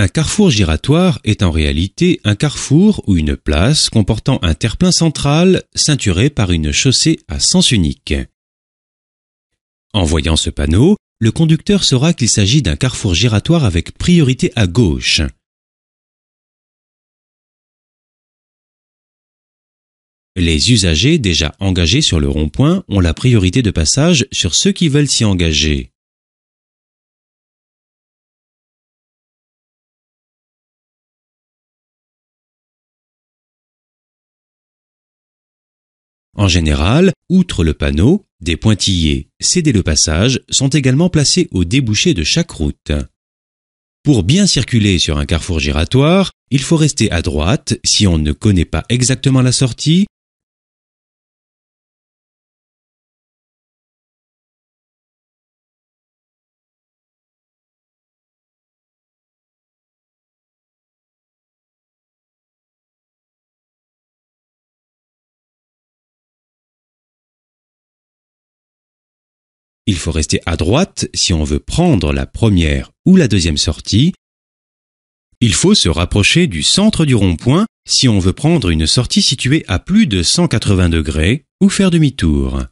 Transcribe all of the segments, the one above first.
Un carrefour giratoire est en réalité un carrefour ou une place comportant un terre-plein central ceinturé par une chaussée à sens unique. En voyant ce panneau, le conducteur saura qu'il s'agit d'un carrefour giratoire avec priorité à gauche. Les usagers déjà engagés sur le rond-point ont la priorité de passage sur ceux qui veulent s'y engager. En général, outre le panneau, des pointillés, céder le passage, sont également placés au débouché de chaque route. Pour bien circuler sur un carrefour giratoire, il faut rester à droite si on ne connaît pas exactement la sortie Il faut rester à droite si on veut prendre la première ou la deuxième sortie. Il faut se rapprocher du centre du rond-point si on veut prendre une sortie située à plus de 180 degrés ou faire demi-tour.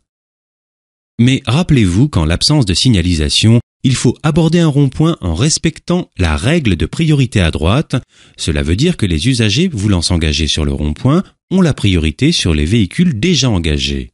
Mais rappelez-vous qu'en l'absence de signalisation, il faut aborder un rond-point en respectant la règle de priorité à droite. Cela veut dire que les usagers voulant s'engager sur le rond-point ont la priorité sur les véhicules déjà engagés.